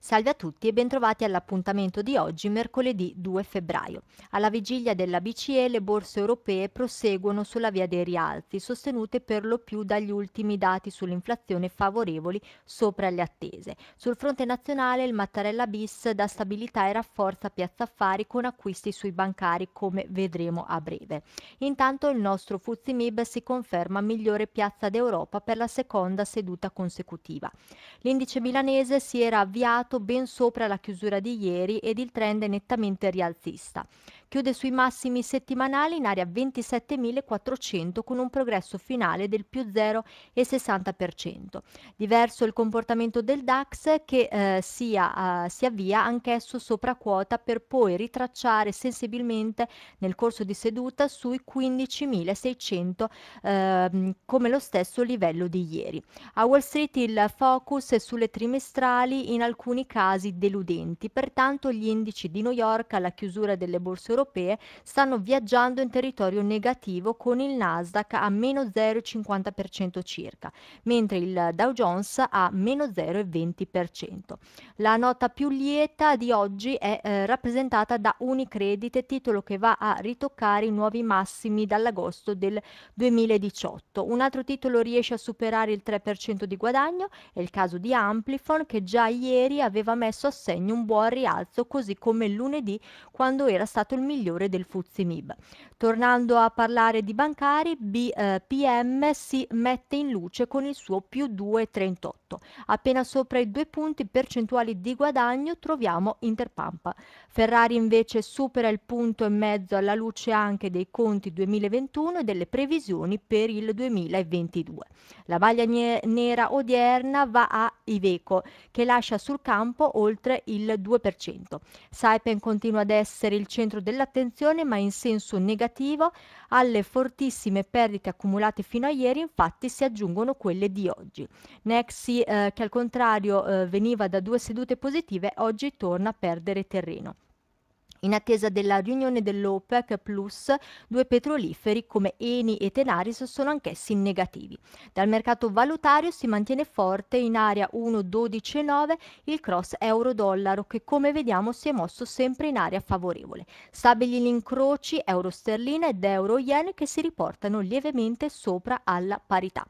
Salve a tutti e bentrovati all'appuntamento di oggi, mercoledì 2 febbraio. Alla vigilia della BCE le borse europee proseguono sulla via dei rialzi, sostenute per lo più dagli ultimi dati sull'inflazione favorevoli sopra le attese. Sul fronte nazionale il Mattarella bis dà stabilità e rafforza Piazza Affari con acquisti sui bancari come vedremo a breve. Intanto il nostro Fuzimib si conferma migliore piazza d'Europa per la seconda seduta consecutiva. L'indice milanese si era avviato tornato ben sopra la chiusura di ieri ed il trend è nettamente rialzista chiude sui massimi settimanali in area 27.400 con un progresso finale del più 0,60%. Diverso il comportamento del DAX che eh, sia, eh, si avvia anch'esso sopra quota per poi ritracciare sensibilmente nel corso di seduta sui 15.600 eh, come lo stesso livello di ieri. A Wall Street il focus è sulle trimestrali in alcuni casi deludenti, pertanto gli indici di New York alla chiusura delle borse europee europee stanno viaggiando in territorio negativo con il Nasdaq a meno 0,50% circa, mentre il Dow Jones a meno 0,20%. La nota più lieta di oggi è eh, rappresentata da Unicredit, titolo che va a ritoccare i nuovi massimi dall'agosto del 2018. Un altro titolo riesce a superare il 3% di guadagno, è il caso di Amplifon che già ieri aveva messo a segno un buon rialzo, così come lunedì quando era stato il migliore del Fuzzi MIB. Tornando a parlare di bancari, BPM eh, si mette in luce con il suo più 2,38. Appena sopra i due punti percentuali di guadagno troviamo Interpampa. Ferrari invece supera il punto e mezzo alla luce anche dei conti 2021 e delle previsioni per il 2022. La maglia nera odierna va a Iveco che lascia sul campo oltre il 2%. Saipen continua ad essere il centro della dell'attenzione ma in senso negativo alle fortissime perdite accumulate fino a ieri, infatti si aggiungono quelle di oggi. Nexi eh, che al contrario eh, veniva da due sedute positive, oggi torna a perdere terreno in attesa della riunione dell'OPEC Plus, due petroliferi come Eni e Tenaris sono anch'essi negativi. Dal mercato valutario si mantiene forte in area 1.12.9 il cross euro-dollaro che come vediamo si è mosso sempre in area favorevole. Stabili gli incroci euro-sterlina ed euro-yen che si riportano lievemente sopra alla parità.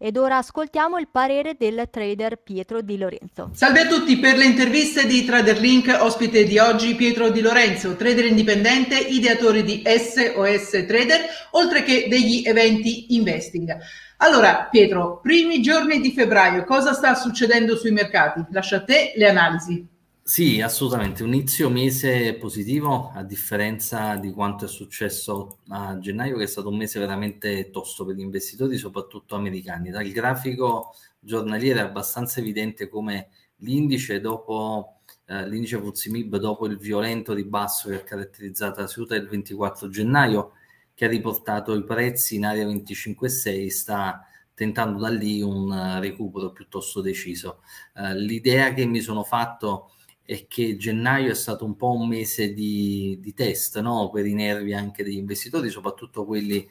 Ed ora ascoltiamo il parere del trader Pietro Di Lorenzo. Salve a tutti per le interviste di TraderLink, ospite di oggi Pietro Di Lorenzo, trader indipendente, ideatore di SOS Trader, oltre che degli eventi investing. Allora, Pietro, primi giorni di febbraio, cosa sta succedendo sui mercati? Lascia a te le analisi. Sì, assolutamente, un inizio mese positivo a differenza di quanto è successo a gennaio che è stato un mese veramente tosto per gli investitori, soprattutto americani. Dal grafico giornaliero è abbastanza evidente come l'indice dopo eh, l'indice Fuzimib dopo il violento ribasso che ha caratterizzato la seduta del 24 gennaio che ha riportato i prezzi in area 25,6 sta tentando da lì un eh, recupero piuttosto deciso. Eh, l'idea che mi sono fatto è che gennaio è stato un po' un mese di, di test no? per i nervi anche degli investitori, soprattutto quelli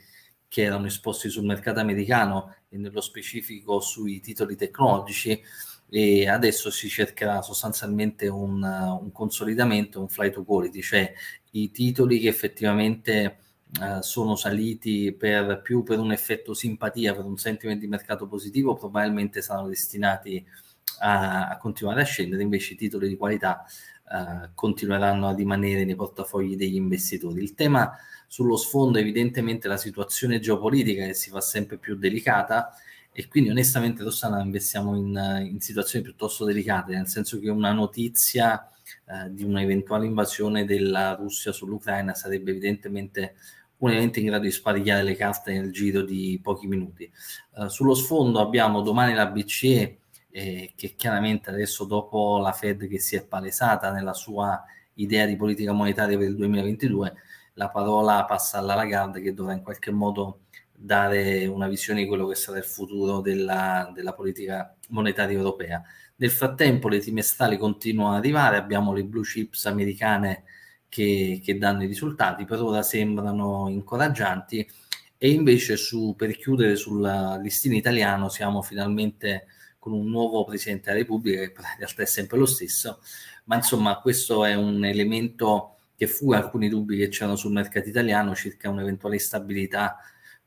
che erano esposti sul mercato americano e nello specifico sui titoli tecnologici e adesso si cercherà sostanzialmente un, un consolidamento, un flight to quality, cioè i titoli che effettivamente eh, sono saliti per, più per un effetto simpatia, per un sentimento di mercato positivo, probabilmente saranno destinati a a, continuare a scendere, invece i titoli di qualità Uh, continueranno a rimanere nei portafogli degli investitori. Il tema sullo sfondo è evidentemente la situazione geopolitica che si fa sempre più delicata e quindi onestamente Rossana investiamo in, in situazioni piuttosto delicate, nel senso che una notizia uh, di un'eventuale invasione della Russia sull'Ucraina sarebbe evidentemente un evento in grado di sparigliare le carte nel giro di pochi minuti. Uh, sullo sfondo abbiamo domani la BCE eh, che chiaramente adesso dopo la Fed che si è palesata nella sua idea di politica monetaria per il 2022, la parola passa alla Lagarde che dovrà in qualche modo dare una visione di quello che sarà il futuro della, della politica monetaria europea. Nel frattempo le trimestrali continuano ad arrivare, abbiamo le blue chips americane che, che danno i risultati, per ora sembrano incoraggianti e invece su, per chiudere sul listino italiano siamo finalmente con un nuovo Presidente della Repubblica che in realtà è sempre lo stesso, ma insomma questo è un elemento che fu alcuni dubbi che c'erano sul mercato italiano circa un'eventuale stabilità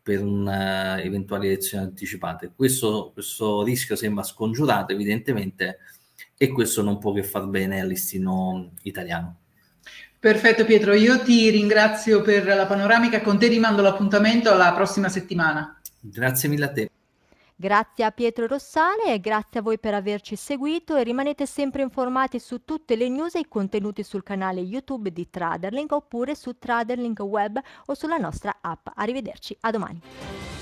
per un'eventuale elezione anticipata. Questo, questo rischio sembra scongiurato evidentemente e questo non può che far bene al italiano. Perfetto Pietro, io ti ringrazio per la panoramica, con te rimando l'appuntamento alla prossima settimana. Grazie mille a te. Grazie a Pietro Rossale e grazie a voi per averci seguito e rimanete sempre informati su tutte le news e i contenuti sul canale YouTube di Traderling oppure su Traderling Web o sulla nostra app. Arrivederci, a domani.